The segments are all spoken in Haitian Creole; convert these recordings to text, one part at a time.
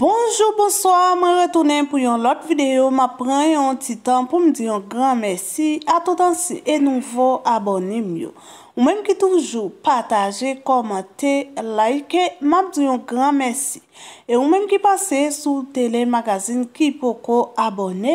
Bonjour, bonsoir, mwen retounen pou yon lot videyo. Mwen pren yon titan pou mwen diyon gran mersi. A tout anse e nouvo abonem yo. Ou mèm ki toujou pataje, komante, laike, mèm diyon gran mèsi. E ou mèm ki pase sou tele magazin ki poko abone,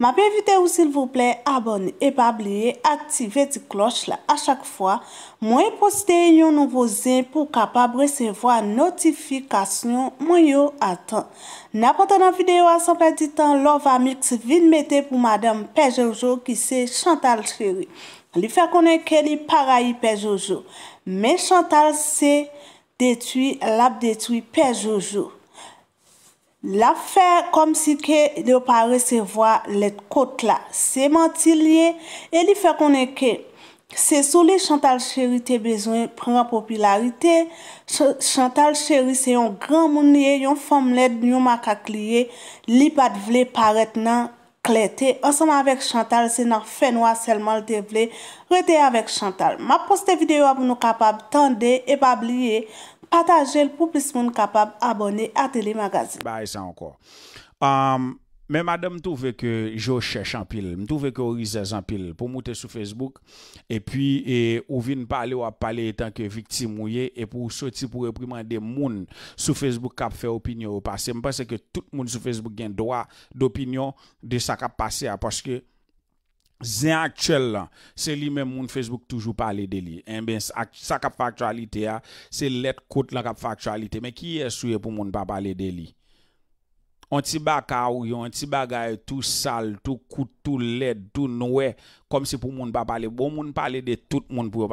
mèm pe evite ou sil vople abone e pa bliye aktive di kloche la a chak fwa. Mwen poste yon nouvo zin pou kapab resevo a notifikasyon mwen yo atan. Nè apote nan videyo asan peti tan love amix vinmete pou madame peje oujou ki se Chantal Chérie. Li fè konenke li para yi pe Jojo. Men Chantal se detwi, lap detwi pe Jojo. La fè kom si ke dewa pa resevoa let kot la. Se manti liye. E li fè konenke. Se sou li Chantal chéri te bezwen preman popularite. Chantal chéri se yon gran mounye, yon fom let, yon makakliye. Li bat vle paret nan. l'été ensemble avec Chantal, c'est fait fait seulement seulement vle, rete avec Chantal. Ma poste vidéo à vous nous capable tendez pas oublier partager pour plus plis moun capable à à Magazine. Bah ça encore. Um, Men mwen touve ke Jochech anpil, mwen touve ke Orisez anpil pou mwote sou Facebook e pi ou vin pale ou ap pale etan ke viktim mwoye e pou soti pou reprimande moun sou Facebook kap fe opinyon ou pase. Mwen pense ke tout moun sou Facebook gen doa d'opinyon de sa kap pase a paske zen akchel la se li men moun Facebook toujou pale de li. En eh ben sa kap faktualite a se let kote la kap faktualite men ki esouye pou moun pa pale de li. On ti baka ou yon, on ti bagaye tout sal, tout kout, tout led, tout noue, kom si pou moun pa pale, pou bon moun pale de tout moun pou yo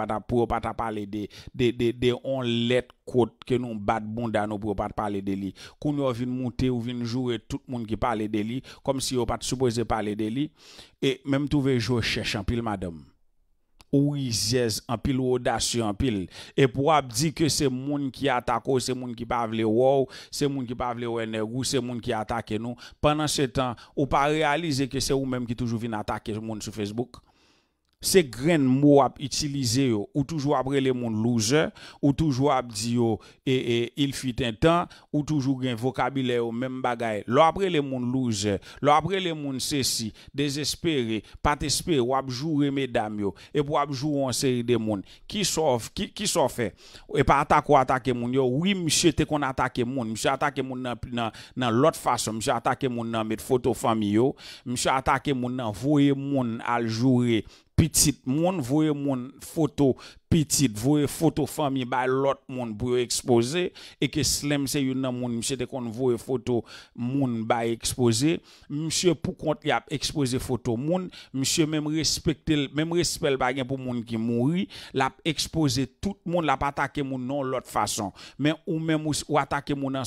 pata pale de, de on led kout ke nou bat bonda nou pou yo pata pale de li. Koun yo vin moute ou vin jowe tout moun ki pale de li, kom si yo pata suppose pale de li, e menm tou ve jowe chèch an pil madam. ouizez, en pile audacieux, en pile. Et pour abdiquer que c'est monde qui attaque, c'est monde qui parle vle wow, c'est monde qui parle vle ou c'est monde qui attaque nous. Pendant ce temps, ou pas réaliser que c'est vous-même qui toujours vient attaquer monde sur Facebook c'est grain mot à utiliser ou toujours après les monde loser ou toujours à dire et, eh, eh, il fit un temps ou toujours un vocabulaire même bagaille après les monde loser après les monde ceci désespéré pas espérer ou jouer mesdames yo et pour jouer en série de monde qui sauf qui qui sauf fait et pas attaquer attaquer yo oui monsieur t'es qu'on attaque monde monsieur attaque mon dans dans l'autre façon monsieur attaque mon dans mettre photo famille yo monsieur attaquer monde dans voyer monde à jouer petit mon voyez mon photo petite, voyez photo famille, bah, l'autre monde pour exposer, et que Slim, c'est une monde, monsieur, de photo monde, bah, exposer, monsieur, pour y a exposé photo monde, monsieur, même respecter, même respect, bah, pour monde qui mourit, l'a exposé tout le monde, l'a pas attaqué monde, non, l'autre façon. Mais, ou même, ou attaqué monde en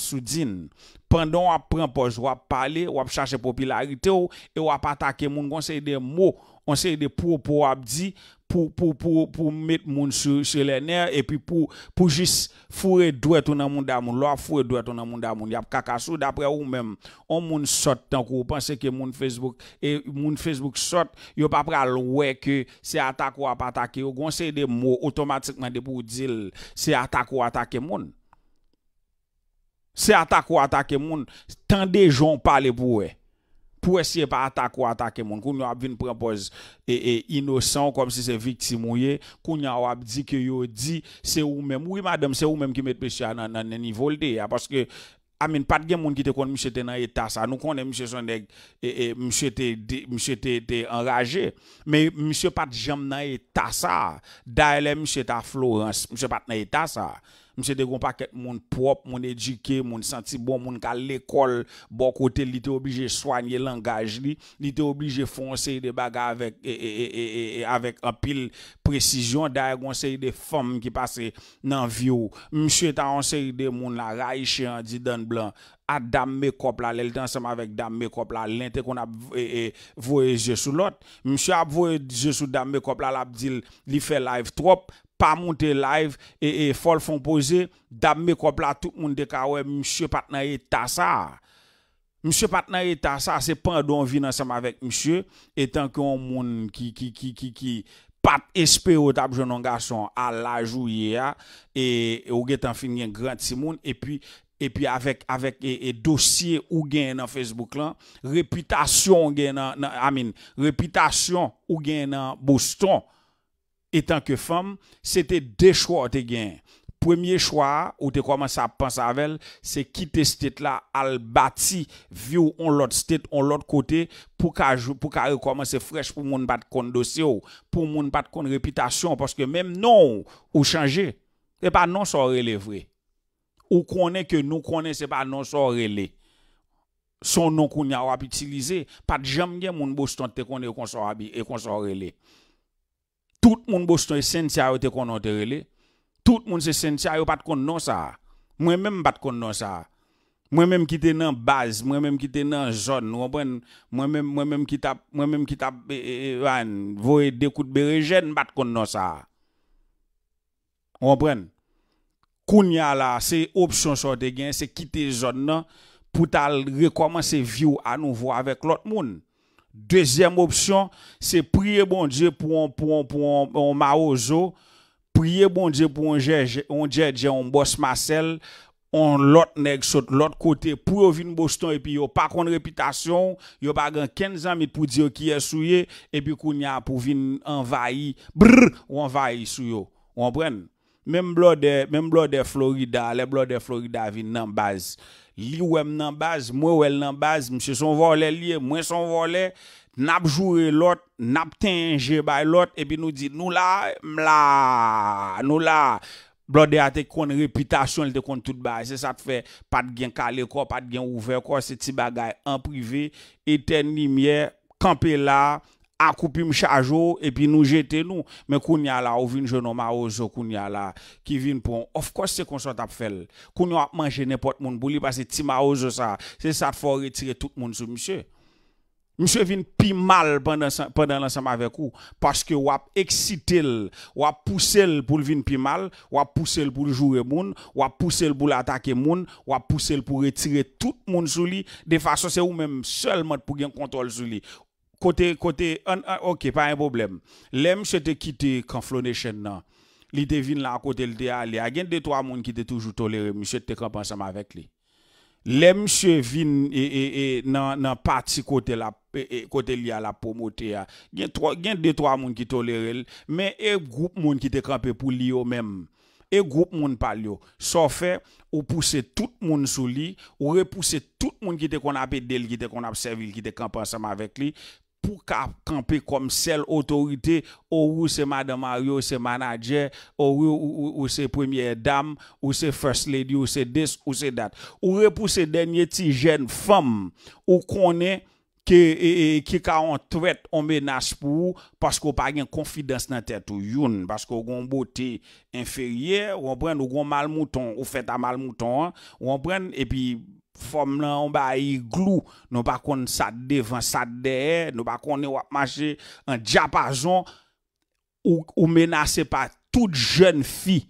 Pendant, on prend poche, on parler, on chercher popularité, et on attaquer monde, on des mots, on sait des propos, on pou, pou, pou, pou mit moun sou, sou lè nè, epi pou, pou jis fure dwet ou nan moun da moun, lò fure dwet ou nan moun da moun, yap kakasou, dapre ou mèm, ou moun sot tan kou, panse ke moun Facebook, e moun Facebook sot, yo pa pral wè ke se atak ou ap atak, yo gonsè de mò, otomatikman de pou di, se atak ou atak moun, se atak ou atak moun, tan de joun pale pou wè, pour essayer pas attaquer ou attaquer mon qu'on a vinn prendre pause et, innocent comme si c'est victime ou qu'on a dit que yo dit c'est ou même oui madame c'est ou même qui met péché dans dans niveau parce que Amin, pas de monde qui te kon monsieur te dans état ça. Nous connaît monsieur son nèg et, monsieur était monsieur était enragé, mais monsieur pas de jambe dans état ça. D'ailleurs monsieur ta Florence, monsieur pas dans état ça. Mse te gon paket moun prop, moun edike, moun santi bon, moun ka l'ekol bokote li te oblije soanye langaj li. Li te oblije fonseri de baga avek e, e, e, apil presisyon daye gonseri de fom ki pase nan vyo. Mse ta anseri de moun la ra ishe an di dan blan. A dam me kop la, li tan seman avek dam me kop la, lente kon ap voye je sou lot. Mse ap voye je sou dam me kop la, la ap dil li fe live trop. pas monter live et, et fol font poser dame quoi là tout le monde de ouais monsieur patna ça monsieur pas dans ça c'est pendant on vit ensemble avec monsieur et tant qu'on monde qui qui qui qui qui pas espérer tab jeune un garçon à la jouer hein, et ou en fin un grand Simon et puis et puis avec avec et, dossier ou gain dans Facebook là réputation gain dans I réputation ou gain dans Boston tant que femme, c'était deux choix que tu Premier choix, ou tu commences à penser à elle, c'est quitter cette là à le bâtir, on l'autre tête, on l'autre côté, pour qu'elle pou recommence fraîche, pour monde pas de dossier, pour qu'elle ne batte pas de réputation, parce que même non, ou changer, c'est pas non, ça relèver. Ou qu'on que nous connaissons, c'est pas non, ça aurait Son nom qu'on a utilisé, pas de jambes, il y a un monde qui a et qu'on s'en Tout moun bostoy sensi ayo te konon teri le. Tout moun se sensi ayo pat konon sa. Mwen mèm pat konon sa. Mwen mèm kite nan baz. Mwen mèm kite nan zon. Mwen mèm kite nan vwede kout berejen. Pat konon sa. Mwen mèm. Kounya la se opsyon sorti gen. Se kite zon nan. Pout al rekomansi view anouvo avek lot moun. Deuxième option, c'est prier bon Dieu pour un, pour maozo, prier bon Dieu pour un Djedje, un boss Marcel, on l'autre nèg l'autre côté pour venir vinn Boston et puis yo pas kon réputation yo pas 15 amis pour dire qui est souillé et puis kounya pour venir envahi brrr, ou envahi sur yo on prenne même blodè, même Florida, les blodè Florida vin nan base. Li wèm nan base, moi wèl nan base, monsieur son volet, lui, moi son volé, n'a joué l'autre, n'a tenu by l'autre et puis nous dit nous là, nous là. blode a te kon réputation, il te kon tout base. C'est ça te fait pas de gain calé pas de gain ouvert corps, c'est petit bagaille en privé, éternité, campé là, à couper me chargeau et puis nous jeter nous mais qu'on y a là ou vient jeune homme ozo qu'on y a là qui vient pour of course c'est qu'on soit fait qu'on a manger n'importe monde pour lui parce que tima ça c'est ça faut retirer tout le monde sur monsieur Monsieur vient pi mal pendant pendant l'ensemble avec vous parce que ou a excité ou a poussé pour venir pi mal, ou a poussé pour jouer monde ou a poussé pour attaquer monde ou a poussé pour retirer tout monde sur lui de façon c'est ou même seulement pour gagner contrôle sur lui. Kote, kote, an, an, ok, pa yon problem. Le msye te kite konflone chen nan. Li te vin la kote l de a li a. Gen de to a moun ki te toujou tolere. Msye te kapan sa ma vek li. Le msye vin e, e, e, nan, nan, pati kote la, e, e, kote li a la pomote ya. Gen de to a moun ki tolere. Men e group moun ki te kapan pou li yo men. E group moun pa li yo. So fe, ou puse tout moun sou li. Ou repuse tout moun ki te kon apet del ki te kon ap servil ki te kapan sa ma vek li. pour camper comme celle autorité, ou, c'est Madame Mario, c'est manager, ou, ou, c'est première dame, ou c'est first lady, ou c'est this, ou c'est that. Ou repousser dernier petit jeune femme, ou connaît qui qui ka on traite on menace pour parce qu'on pas une confiance dans tête ou youn parce qu'on gon beauté inférieure on prend ou gon mal mouton ou fait à mal mouton hein. on prend et puis forme là on bail glou non pas qu'on ça devant ça derrière non pas qu'on est marcher en diapason ou, ou menacé par toute jeune fille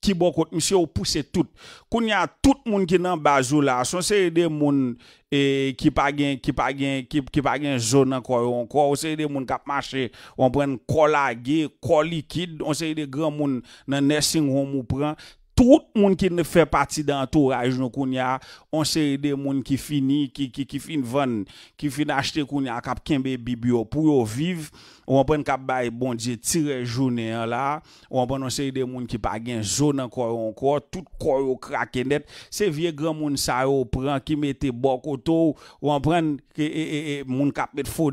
qui bon côté monsieur ou pousser tout qu'on y a tout monde qui dans bazou là son c'est des monde et eh, qui pas gain qui pas gain qui qui pas gain zone encore encore c'est des monde qui marcher on prend collagé col liquide on c'est des grands monde dans nursing home ou prend tout le monde qui ne fait partie d'entourage nous qu'on a on série des monde qui fini, qui qui qui fin vendre qui fin acheter qu'on a cap kembe bibio pour vivre on prend cap bay bon Dieu tirer journée là on prend on série des monde qui pas gain zone encore encore tout corps au craquer net c'est vieux grand monde ça au prend qui mettait bon koto on prend que et, et, e, monde cap mettre faux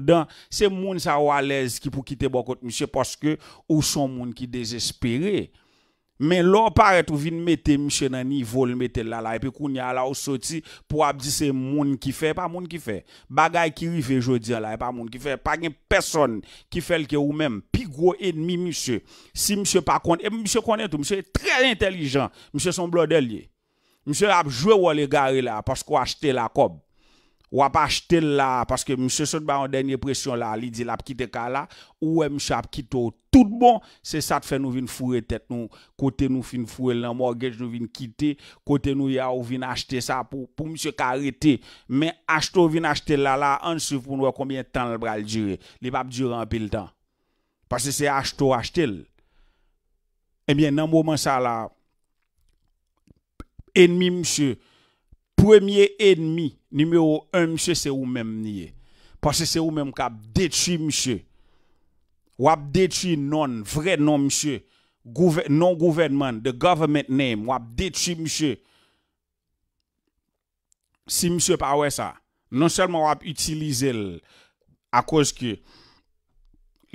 c'est monde ça à l'aise qui pour quitter bon monsieur parce que ou son monde qui désespéré mais l'on paraît ou vin mette monsieur nan niveau le là là. Et puis a là ou sorti pour abdi c'est moun qui fait, pas moun qui fait. Bagay qui rive jodi là, pas moun qui fait. Pas gen personne qui fait le que ou même. Pi gros ennemi monsieur. Si monsieur par contre, et monsieur connaît tout, monsieur est très intelligent. Monsieur son blodelier. Monsieur a joué ou les là parce qu'on a la cob. Ou ap achete la, paske msè sot ba yon denye presyon la, li di la ap kite ka la, ou msè ap kite ou tout bon, se sa te fe nou vin fure tet nou, kote nou fin fure lan, morgej nou vin kite, kote nou ya ou vin achete sa, pou msè ka rete, men acheto vin achete la la, an se pou nou wè koumye tan l bral jire, li pa ap jire an pil tan, paske se acheto achete l. Ebyen nan mwomen sa la, enmi msè, Premye enmi, nimeyo 1 msye se ou menm niye. Pase se ou menm kap detri msye. Wap detri non, vre non msye. Non gouvernement, the government name, wap detri msye. Si msye pawe sa, non selman wap itilize l akoske.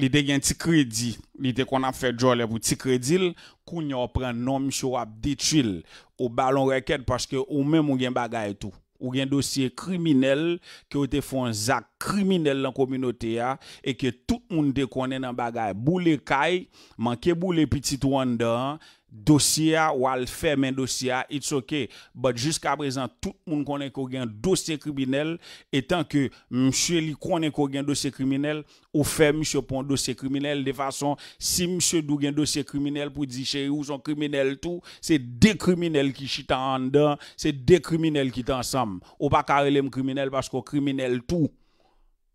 li de gen ti kredi, li de kon an fe jo le pou ti kredil, koun yo pren nom show ap detril, ou balon reked, paske ou men moun gen bagay tou, ou gen dosye kriminel, ki ou te fon zak kriminel lan kominote ya, e ke tout moun de konnen nan bagay, bou le kay, man ke bou le piti tou an dan, dossier ou al le un dossier it's ok but jusqu'à présent tout le monde connaît a un dossier criminel et tant que monsieur Li connaît a un dossier criminel ou fait monsieur pour un dossier criminel de façon si monsieur dou un dossier criminel pour dire chez ou son criminel tout c'est des criminels qui chita en dedans c'est des criminels qui ensemble ou pas les criminel parce qu'on criminel tout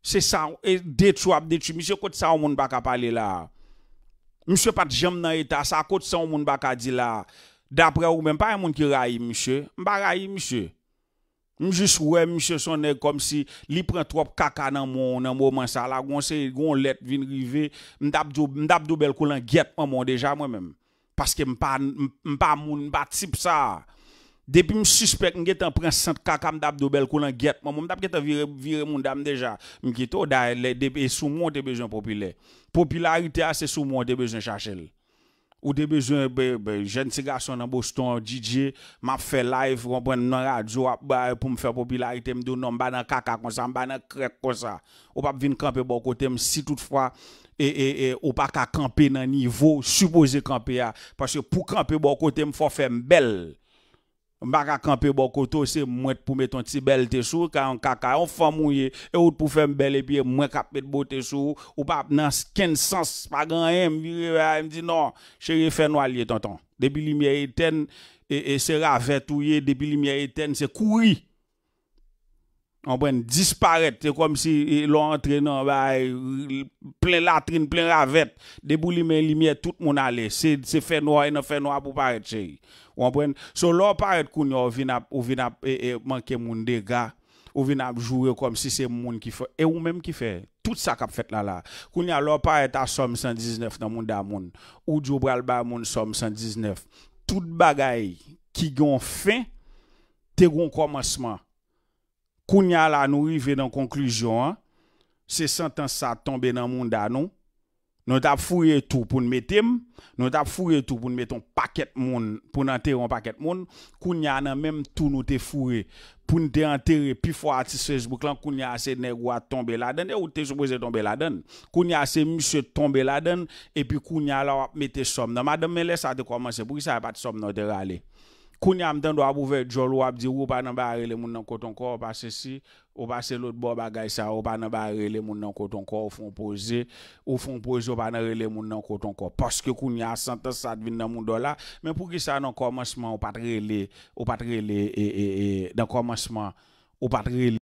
c'est ça et détruit détruit monsieur côté ça on monde pas parler là Mse pat jem nan eta, sa kote sa ou moun baka di la. Dapre ou mwen, pa yon moun ki rayi mse, mba rayi mse. Mwen jiswe mse sonen kom si li pren trop kaka nan moun nan moun man sa la. Mwen se yon let vin rive, mdap dobel koulan get moun deja mwen mwen. Paske mpa moun bat sip sa. Depi msuspek nge tan pren sent kaka mdap do bel kou lan get. Mw mdap ketan vire moun dam deja. Mkite ou da le depi e sou moun te bezyon popi le. Popularite a se sou moun te bezyon chachel. Ou te bezyon jen se gason nan boston DJ. Map fe live, mwen nan radzo ap baye pou mfe popularite mdou. Mbana kaka konsa, mbana krek konsa. Ou pap vin kampe bo kote msi toutfwa. E, e, ou pa ka kampe nan nivou, supose kampe ya. Paske pou kampe bo kote mfo fem bel. Mbaka kampe bo koto se mwet pou meton ti bel tesou Kaya an kaka an fwa mwoye E wot pou fem bel epye mwet kap met bo tesou Ou pap nan sken sans Pagan em di nan Cheye fen walyen ton ton Debi li miye eten E, e se ravet ouye Debi li miye eten se kouri Anpren, disparet, te kom si lò entren nan bay, plen latrin, plen ravet, debou li men limye, tout moun ale, se fe noua, e nan fe noua pou paret chey. Anpren, so lò paret koun yo, ou vin ap manke moun de ga, ou vin ap joure kom si se moun ki fe, e ou menm ki fe, tout sa kap fet la la. Koun yo, lò paret a som 119 nan moun da moun, ou di obral ba moun som 119, tout bagay ki gyon fe, te gyon komasman, Kounya là, nous arrivons dans la conclusion. Hein. C'est sentences ça tombe dans le monde nous. Nous avons fouillé tout pour nous mettre. Nous avons fouillé tout pour nous mettre un paquet de monde. Pour nous enterrer un paquet de monde. Kounya a même tout nous te fouillé. Pour nous enterrer. Puis fois artiste Facebook là, Kounya c'est nègre à tomber là-dedans. Et ou te supposé tomber là-dedans. Kounya c'est monsieur tomber là-dedans. Et puis Kounya là, mettez somme. madame, mais laisse ça te commencer. Pour ça, pas de somme, Koun ya mten do ap ouve jolo ap di ou pa nan ba rele moun nan koton ko, ou pa se si, ou pa se lout bo bagay sa, ou pa nan ba rele moun nan koton ko, ou fon poze, ou fon poze ou pa nan rele moun nan koton ko. Paske koun ya asante sa dvin nan moun do la, men pou ki sa nan komanseman ou pa rele, ou pa rele, ee, ee, ee, nan komanseman, ou pa rele.